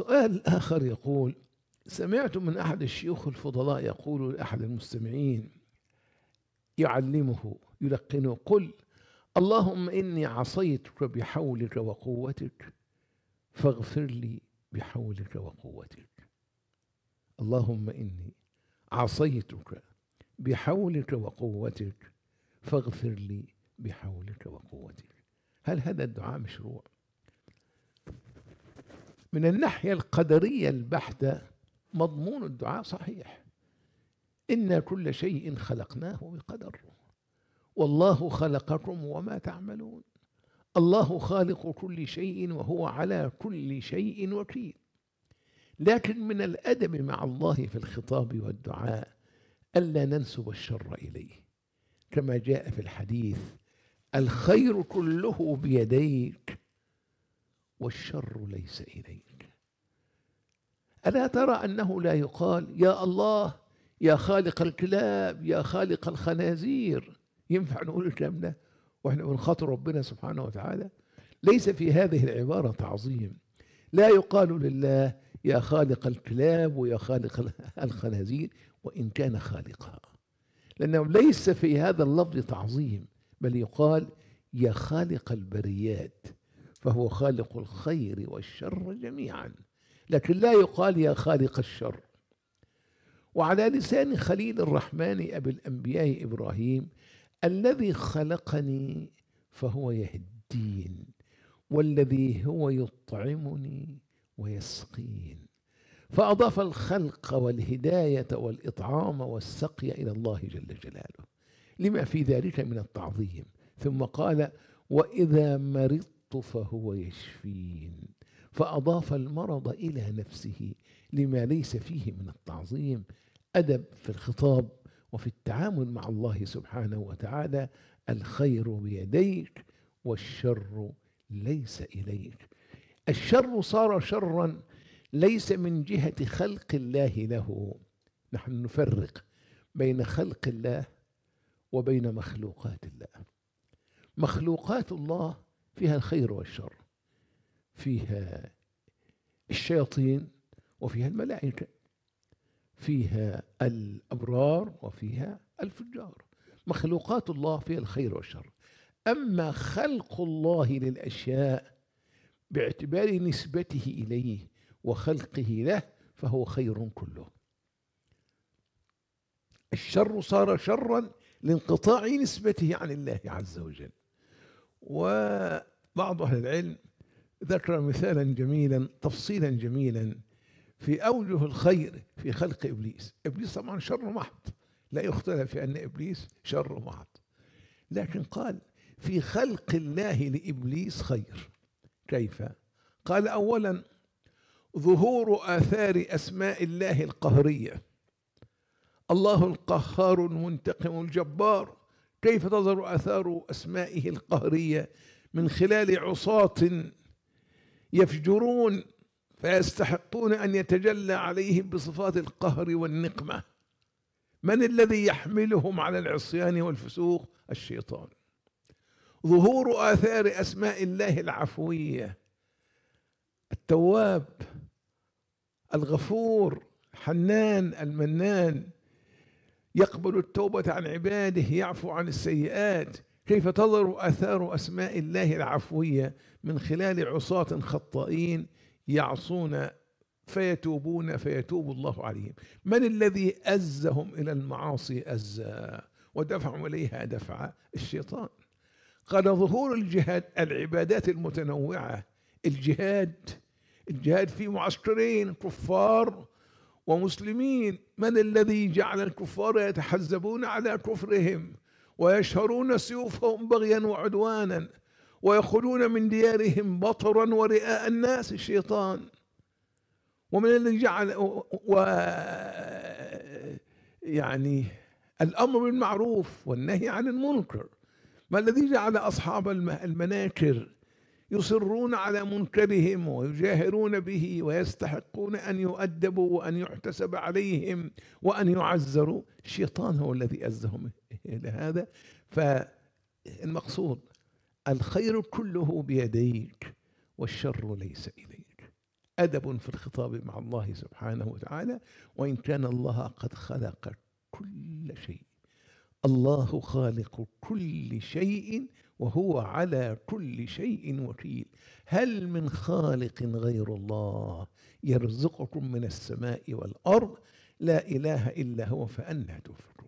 سؤال آخر يقول سمعت من أحد الشيوخ الفضلاء يقول لأحد المستمعين يعلمه يلقنه قل اللهم إني عصيتك بحولك وقوتك فاغفر لي بحولك وقوتك اللهم إني عصيتك بحولك وقوتك فاغفر لي بحولك وقوتك هل هذا الدعاء مشروع؟ من الناحية القدرية البحتة مضمون الدعاء صحيح إن كل شيء خلقناه بقدر والله خلقكم وما تعملون الله خالق كل شيء وهو على كل شيء وكيل لكن من الأدب مع الله في الخطاب والدعاء ألا ننسب الشر إليه كما جاء في الحديث الخير كله بيديك والشر ليس إليك ألا ترى أنه لا يقال يا الله يا خالق الكلاب يا خالق الخنازير ينفع نقول الكلام ده واحنا من خاطر ربنا سبحانه وتعالى ليس في هذه العبارة تعظيم لا يقال لله يا خالق الكلاب ويا خالق الخنازير وإن كان خالقها لأنه ليس في هذا اللفظ تعظيم بل يقال يا خالق البريات فهو خالق الخير والشر جميعا لكن لا يقال يا خالق الشر وعلى لسان خليل الرحمن أبي الأنبياء إبراهيم الذي خلقني فهو يهدين والذي هو يطعمني ويسقين فأضاف الخلق والهداية والإطعام والسقي إلى الله جل جلاله لما في ذلك من التعظيم ثم قال وإذا مرضت فهو يشفين فأضاف المرض إلى نفسه لما ليس فيه من التعظيم أدب في الخطاب وفي التعامل مع الله سبحانه وتعالى الخير بيديك والشر ليس إليك الشر صار شرا ليس من جهة خلق الله له نحن نفرق بين خلق الله وبين مخلوقات الله مخلوقات الله فيها الخير والشر فيها الشياطين وفيها الملائكة فيها الأبرار وفيها الفجار مخلوقات الله فيها الخير والشر أما خلق الله للأشياء باعتبار نسبته إليه وخلقه له فهو خير كله الشر صار شرا لانقطاع نسبته عن الله عز وجل و بعض أهل العلم ذكر مثالا جميلا تفصيلا جميلا في أوجه الخير في خلق إبليس إبليس طبعا شر محض لا يختلف في أن إبليس شر محض لكن قال في خلق الله لإبليس خير كيف؟ قال أولا ظهور آثار أسماء الله القهرية الله القهار المنتقم الجبار كيف تظهر آثار أسمائه القهرية من خلال عصاة يفجرون فيستحقون ان يتجلى عليهم بصفات القهر والنقمه من الذي يحملهم على العصيان والفسوق الشيطان ظهور اثار اسماء الله العفويه التواب الغفور حنان المنان يقبل التوبه عن عباده يعفو عن السيئات كيف تظهر آثار أسماء الله العفوية من خلال عصاة خطائين يعصون فيتوبون فيتوب الله عليهم من الذي أزهم إلى المعاصي أزا ودفعهم إليها دفعا الشيطان قال ظهور الجهاد العبادات المتنوعة الجهاد الجهاد في معسكرين كفار ومسلمين من الذي جعل الكفار يتحزبون على كفرهم ويشهرون سيوفهم بغيا وعدوانا ويخرجون من ديارهم بطرا ورئاء الناس الشيطان ومن الذي جعل و يعني الامر بالمعروف والنهي عن المنكر ما الذي جعل اصحاب المناكر يصرون على منكرهم ويجاهرون به ويستحقون ان يؤدبوا وان يحتسب عليهم وان يعزروا الشيطان هو الذي ازهم الى هذا فالمقصود الخير كله بيديك والشر ليس اليك ادب في الخطاب مع الله سبحانه وتعالى وان كان الله قد خلق كل شيء الله خالق كل شيء وهو على كل شيء وكيل هل من خالق غير الله يرزقكم من السماء والارض لا اله الا هو فانى تؤفكون